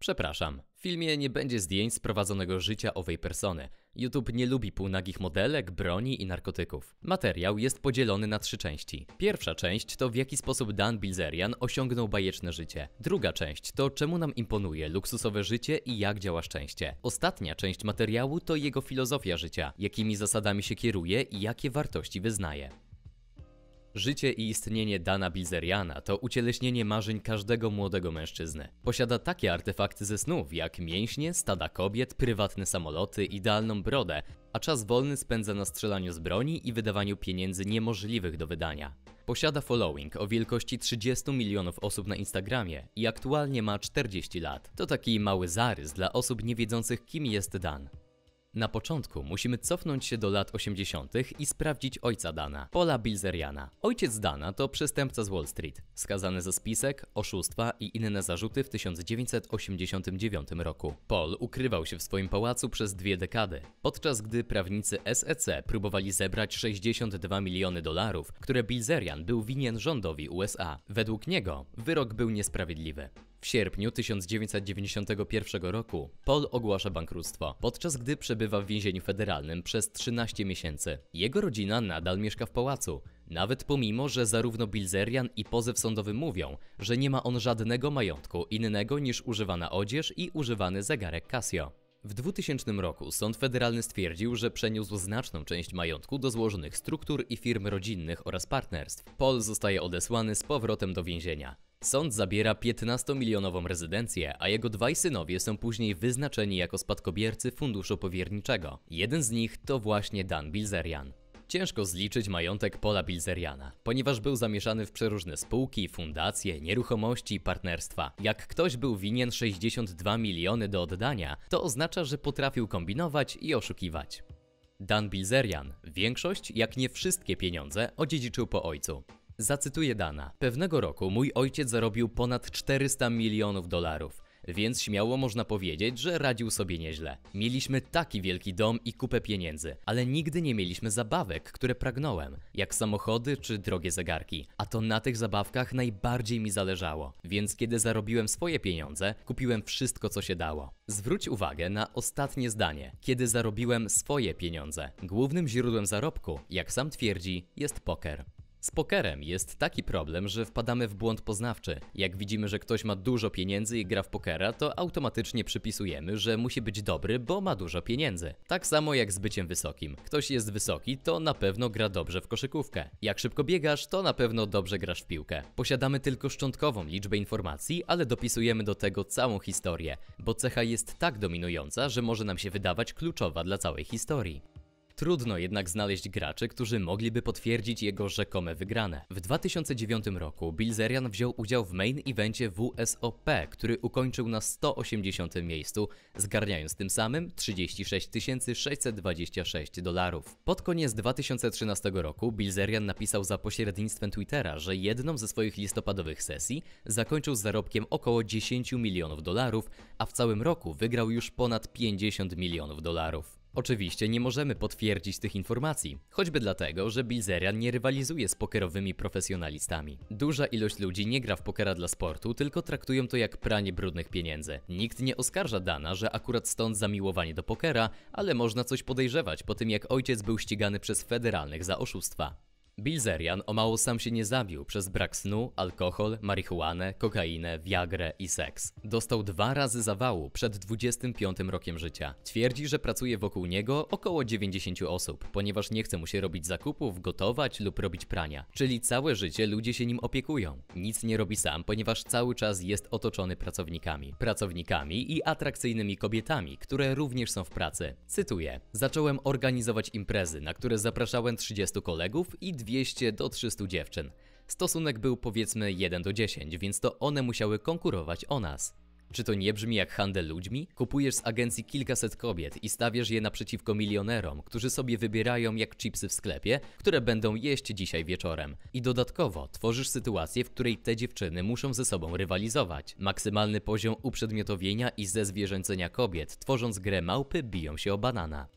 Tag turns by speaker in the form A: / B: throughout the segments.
A: Przepraszam, w filmie nie będzie zdjęć sprowadzonego życia owej persony. YouTube nie lubi półnagich modelek, broni i narkotyków. Materiał jest podzielony na trzy części. Pierwsza część to w jaki sposób Dan Bilzerian osiągnął bajeczne życie. Druga część to czemu nam imponuje luksusowe życie i jak działa szczęście. Ostatnia część materiału to jego filozofia życia, jakimi zasadami się kieruje i jakie wartości wyznaje. Życie i istnienie Dana Bilzeriana to ucieleśnienie marzeń każdego młodego mężczyzny. Posiada takie artefakty ze snów jak mięśnie, stada kobiet, prywatne samoloty, idealną brodę, a czas wolny spędza na strzelaniu z broni i wydawaniu pieniędzy niemożliwych do wydania. Posiada following o wielkości 30 milionów osób na Instagramie i aktualnie ma 40 lat. To taki mały zarys dla osób nie wiedzących kim jest Dan. Na początku musimy cofnąć się do lat 80. i sprawdzić ojca Dana, Paula Bilzeriana. Ojciec Dana to przestępca z Wall Street, skazany za spisek, oszustwa i inne zarzuty w 1989 roku. Paul ukrywał się w swoim pałacu przez dwie dekady, podczas gdy prawnicy SEC próbowali zebrać 62 miliony dolarów, które Bilzerian był winien rządowi USA. Według niego wyrok był niesprawiedliwy. W sierpniu 1991 roku Paul ogłasza bankructwo, podczas gdy przebywa w więzieniu federalnym przez 13 miesięcy. Jego rodzina nadal mieszka w pałacu, nawet pomimo, że zarówno Bilzerian i pozew sądowy mówią, że nie ma on żadnego majątku innego niż używana odzież i używany zegarek Casio. W 2000 roku sąd federalny stwierdził, że przeniósł znaczną część majątku do złożonych struktur i firm rodzinnych oraz partnerstw. Paul zostaje odesłany z powrotem do więzienia. Sąd zabiera 15-milionową rezydencję, a jego dwaj synowie są później wyznaczeni jako spadkobiercy funduszu powierniczego. Jeden z nich to właśnie Dan Bilzerian. Ciężko zliczyć majątek Pola Bilzeriana, ponieważ był zamieszany w przeróżne spółki, fundacje, nieruchomości i partnerstwa. Jak ktoś był winien 62 miliony do oddania, to oznacza, że potrafił kombinować i oszukiwać. Dan Bilzerian większość, jak nie wszystkie pieniądze, odziedziczył po ojcu. Zacytuję Dana. Pewnego roku mój ojciec zarobił ponad 400 milionów dolarów. Więc śmiało można powiedzieć, że radził sobie nieźle. Mieliśmy taki wielki dom i kupę pieniędzy, ale nigdy nie mieliśmy zabawek, które pragnąłem, jak samochody czy drogie zegarki. A to na tych zabawkach najbardziej mi zależało. Więc kiedy zarobiłem swoje pieniądze, kupiłem wszystko, co się dało. Zwróć uwagę na ostatnie zdanie. Kiedy zarobiłem swoje pieniądze. Głównym źródłem zarobku, jak sam twierdzi, jest poker. Z pokerem jest taki problem, że wpadamy w błąd poznawczy. Jak widzimy, że ktoś ma dużo pieniędzy i gra w pokera, to automatycznie przypisujemy, że musi być dobry, bo ma dużo pieniędzy. Tak samo jak z byciem wysokim. Ktoś jest wysoki, to na pewno gra dobrze w koszykówkę. Jak szybko biegasz, to na pewno dobrze grasz w piłkę. Posiadamy tylko szczątkową liczbę informacji, ale dopisujemy do tego całą historię, bo cecha jest tak dominująca, że może nam się wydawać kluczowa dla całej historii. Trudno jednak znaleźć graczy, którzy mogliby potwierdzić jego rzekome wygrane. W 2009 roku Bilzerian wziął udział w main evencie WSOP, który ukończył na 180 miejscu, zgarniając tym samym 36 626 dolarów. Pod koniec 2013 roku Bilzerian napisał za pośrednictwem Twittera, że jedną ze swoich listopadowych sesji zakończył z zarobkiem około 10 milionów dolarów, a w całym roku wygrał już ponad 50 milionów dolarów. Oczywiście nie możemy potwierdzić tych informacji, choćby dlatego, że Bilzerian nie rywalizuje z pokerowymi profesjonalistami. Duża ilość ludzi nie gra w pokera dla sportu, tylko traktują to jak pranie brudnych pieniędzy. Nikt nie oskarża Dana, że akurat stąd zamiłowanie do pokera, ale można coś podejrzewać po tym jak ojciec był ścigany przez federalnych za oszustwa. Bilzerian o mało sam się nie zabił przez brak snu, alkohol, marihuanę, kokainę, wiagrę i seks. Dostał dwa razy zawału przed 25 rokiem życia. Twierdzi, że pracuje wokół niego około 90 osób, ponieważ nie chce mu się robić zakupów, gotować lub robić prania. Czyli całe życie ludzie się nim opiekują. Nic nie robi sam, ponieważ cały czas jest otoczony pracownikami. Pracownikami i atrakcyjnymi kobietami, które również są w pracy. Cytuję. Zacząłem organizować imprezy, na które zapraszałem 30 kolegów i dwie 200 do 300 dziewczyn. Stosunek był powiedzmy 1 do 10, więc to one musiały konkurować o nas. Czy to nie brzmi jak handel ludźmi? Kupujesz z agencji kilkaset kobiet i stawiasz je naprzeciwko milionerom, którzy sobie wybierają jak chipsy w sklepie, które będą jeść dzisiaj wieczorem. I dodatkowo tworzysz sytuację, w której te dziewczyny muszą ze sobą rywalizować. Maksymalny poziom uprzedmiotowienia i zezwierzęcenia kobiet, tworząc grę małpy, biją się o banana.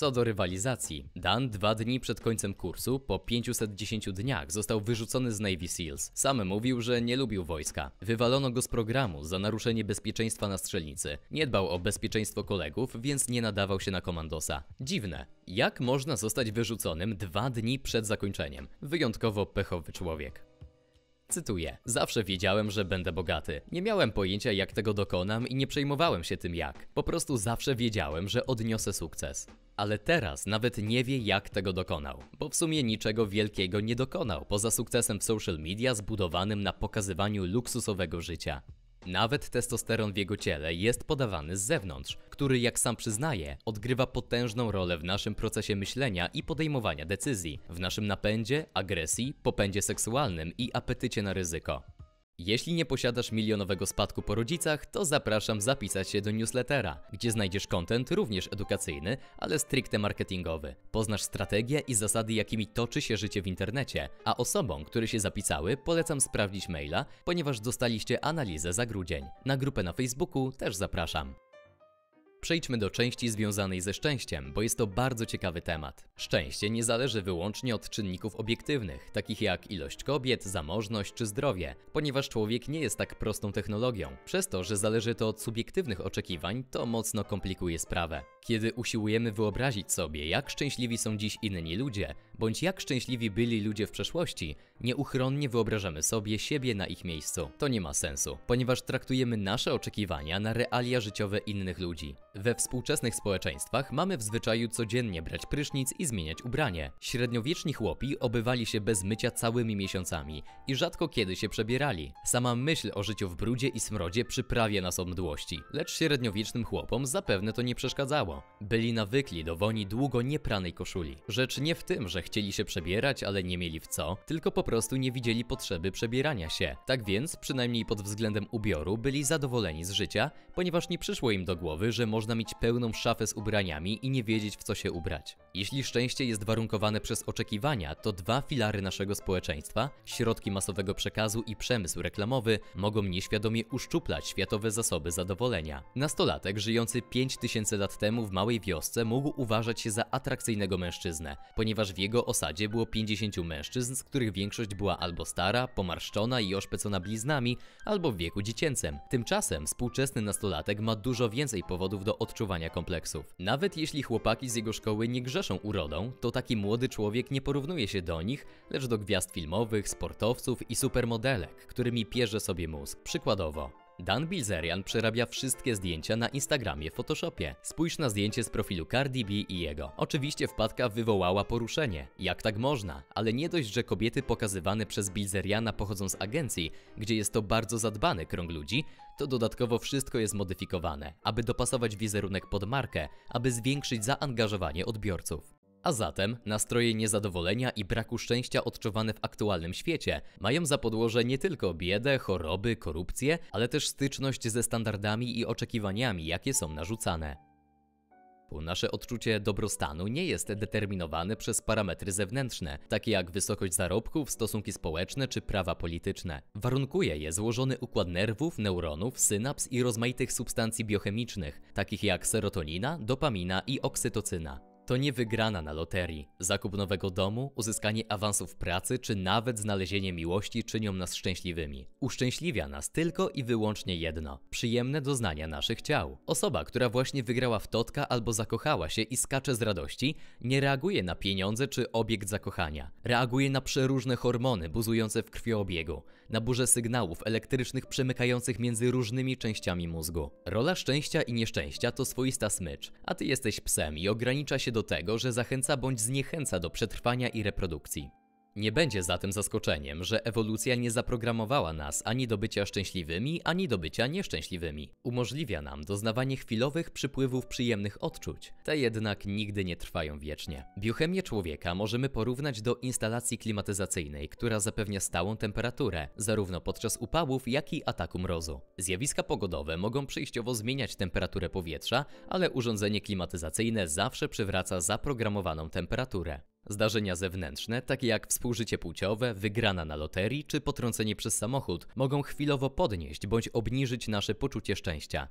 A: Co do rywalizacji, Dan dwa dni przed końcem kursu, po 510 dniach, został wyrzucony z Navy SEALs. Sam mówił, że nie lubił wojska. Wywalono go z programu za naruszenie bezpieczeństwa na strzelnicy. Nie dbał o bezpieczeństwo kolegów, więc nie nadawał się na komandosa. Dziwne. Jak można zostać wyrzuconym dwa dni przed zakończeniem? Wyjątkowo pechowy człowiek. Cytuję. Zawsze wiedziałem, że będę bogaty. Nie miałem pojęcia jak tego dokonam i nie przejmowałem się tym jak. Po prostu zawsze wiedziałem, że odniosę sukces. Ale teraz nawet nie wie jak tego dokonał, bo w sumie niczego wielkiego nie dokonał, poza sukcesem w social media zbudowanym na pokazywaniu luksusowego życia. Nawet testosteron w jego ciele jest podawany z zewnątrz, który, jak sam przyznaje, odgrywa potężną rolę w naszym procesie myślenia i podejmowania decyzji, w naszym napędzie, agresji, popędzie seksualnym i apetycie na ryzyko. Jeśli nie posiadasz milionowego spadku po rodzicach, to zapraszam zapisać się do newslettera, gdzie znajdziesz kontent również edukacyjny, ale stricte marketingowy. Poznasz strategie i zasady, jakimi toczy się życie w internecie, a osobom, które się zapisały, polecam sprawdzić maila, ponieważ dostaliście analizę za grudzień. Na grupę na Facebooku też zapraszam przejdźmy do części związanej ze szczęściem, bo jest to bardzo ciekawy temat. Szczęście nie zależy wyłącznie od czynników obiektywnych, takich jak ilość kobiet, zamożność czy zdrowie, ponieważ człowiek nie jest tak prostą technologią. Przez to, że zależy to od subiektywnych oczekiwań, to mocno komplikuje sprawę. Kiedy usiłujemy wyobrazić sobie, jak szczęśliwi są dziś inni ludzie, bądź jak szczęśliwi byli ludzie w przeszłości, nieuchronnie wyobrażamy sobie siebie na ich miejscu. To nie ma sensu, ponieważ traktujemy nasze oczekiwania na realia życiowe innych ludzi. We współczesnych społeczeństwach mamy w zwyczaju codziennie brać prysznic i zmieniać ubranie. Średniowieczni chłopi obywali się bez mycia całymi miesiącami i rzadko kiedy się przebierali. Sama myśl o życiu w brudzie i smrodzie przyprawia nas o mdłości, lecz średniowiecznym chłopom zapewne to nie przeszkadzało. Byli nawykli do woni długo niepranej koszuli. Rzecz nie w tym, że chcieli się przebierać, ale nie mieli w co, tylko po prostu nie widzieli potrzeby przebierania się. Tak więc, przynajmniej pod względem ubioru, byli zadowoleni z życia, ponieważ nie przyszło im do głowy, że może można mieć pełną szafę z ubraniami i nie wiedzieć w co się ubrać. Jeśli szczęście jest warunkowane przez oczekiwania, to dwa filary naszego społeczeństwa, środki masowego przekazu i przemysł reklamowy, mogą nieświadomie uszczuplać światowe zasoby zadowolenia. Nastolatek żyjący 5000 lat temu w małej wiosce mógł uważać się za atrakcyjnego mężczyznę, ponieważ w jego osadzie było 50 mężczyzn, z których większość była albo stara, pomarszczona i oszpecona bliznami, albo w wieku dziecięcym. Tymczasem współczesny nastolatek ma dużo więcej powodów do do odczuwania kompleksów. Nawet jeśli chłopaki z jego szkoły nie grzeszą urodą, to taki młody człowiek nie porównuje się do nich, lecz do gwiazd filmowych, sportowców i supermodelek, którymi pierze sobie mózg. Przykładowo, Dan Bilzerian przerabia wszystkie zdjęcia na Instagramie w Photoshopie. Spójrz na zdjęcie z profilu Cardi B i jego. Oczywiście wpadka wywołała poruszenie. Jak tak można? Ale nie dość, że kobiety pokazywane przez Bilzeriana pochodzą z agencji, gdzie jest to bardzo zadbany krąg ludzi, to dodatkowo wszystko jest modyfikowane, aby dopasować wizerunek pod markę, aby zwiększyć zaangażowanie odbiorców. A zatem nastroje niezadowolenia i braku szczęścia odczuwane w aktualnym świecie mają za podłoże nie tylko biedę, choroby, korupcję, ale też styczność ze standardami i oczekiwaniami, jakie są narzucane. Nasze odczucie dobrostanu nie jest determinowane przez parametry zewnętrzne, takie jak wysokość zarobków, stosunki społeczne czy prawa polityczne. Warunkuje je złożony układ nerwów, neuronów, synaps i rozmaitych substancji biochemicznych, takich jak serotonina, dopamina i oksytocyna to nie wygrana na loterii. Zakup nowego domu, uzyskanie awansów pracy czy nawet znalezienie miłości czynią nas szczęśliwymi. Uszczęśliwia nas tylko i wyłącznie jedno przyjemne doznania naszych ciał. Osoba, która właśnie wygrała w totka albo zakochała się i skacze z radości, nie reaguje na pieniądze czy obiekt zakochania. Reaguje na przeróżne hormony buzujące w krwioobiegu, na burzę sygnałów elektrycznych przemykających między różnymi częściami mózgu. Rola szczęścia i nieszczęścia to swoista smycz, a ty jesteś psem i ogranicza się do do tego, że zachęca bądź zniechęca do przetrwania i reprodukcji. Nie będzie zatem zaskoczeniem, że ewolucja nie zaprogramowała nas ani do bycia szczęśliwymi, ani do bycia nieszczęśliwymi. Umożliwia nam doznawanie chwilowych przypływów przyjemnych odczuć. Te jednak nigdy nie trwają wiecznie. Biochemię człowieka możemy porównać do instalacji klimatyzacyjnej, która zapewnia stałą temperaturę, zarówno podczas upałów, jak i ataku mrozu. Zjawiska pogodowe mogą przejściowo zmieniać temperaturę powietrza, ale urządzenie klimatyzacyjne zawsze przywraca zaprogramowaną temperaturę. Zdarzenia zewnętrzne, takie jak współżycie płciowe, wygrana na loterii czy potrącenie przez samochód, mogą chwilowo podnieść bądź obniżyć nasze poczucie szczęścia.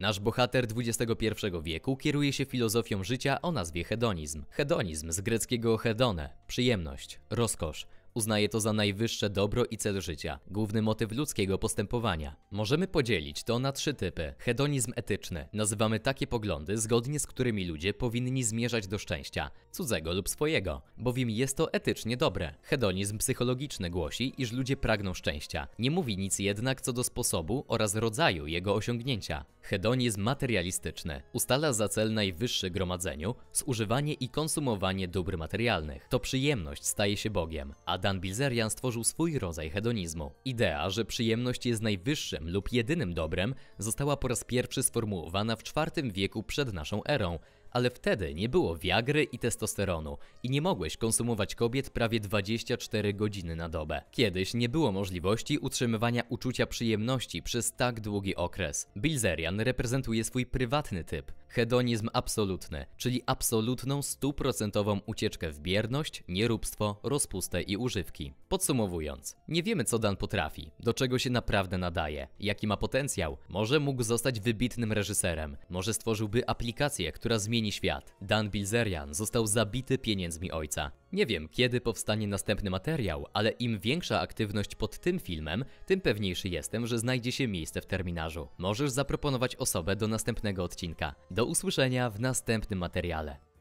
A: Nasz bohater XXI wieku kieruje się filozofią życia o nazwie hedonizm. Hedonizm z greckiego hedone, przyjemność, rozkosz. Uznaje to za najwyższe dobro i cel życia, główny motyw ludzkiego postępowania. Możemy podzielić to na trzy typy. Hedonizm etyczny. Nazywamy takie poglądy, zgodnie z którymi ludzie powinni zmierzać do szczęścia, cudzego lub swojego, bowiem jest to etycznie dobre. Hedonizm psychologiczny głosi, iż ludzie pragną szczęścia. Nie mówi nic jednak co do sposobu oraz rodzaju jego osiągnięcia. Hedonizm materialistyczny ustala za cel najwyższy gromadzeniu, zużywanie i konsumowanie dóbr materialnych. To przyjemność staje się Bogiem, a Dan Bilzerian stworzył swój rodzaj hedonizmu. Idea, że przyjemność jest najwyższym lub jedynym dobrem, została po raz pierwszy sformułowana w IV wieku przed naszą erą, ale wtedy nie było wiagry i testosteronu i nie mogłeś konsumować kobiet prawie 24 godziny na dobę. Kiedyś nie było możliwości utrzymywania uczucia przyjemności przez tak długi okres. Bilzerian reprezentuje swój prywatny typ, hedonizm absolutny, czyli absolutną stuprocentową ucieczkę w bierność, nieróbstwo, rozpustę i używki. Podsumowując, nie wiemy co Dan potrafi, do czego się naprawdę nadaje, jaki ma potencjał. Może mógł zostać wybitnym reżyserem, może stworzyłby aplikację, która zmieni świat. Dan Bilzerian został zabity pieniędzmi ojca. Nie wiem, kiedy powstanie następny materiał, ale im większa aktywność pod tym filmem, tym pewniejszy jestem, że znajdzie się miejsce w terminarzu. Możesz zaproponować osobę do następnego odcinka. Do usłyszenia w następnym materiale.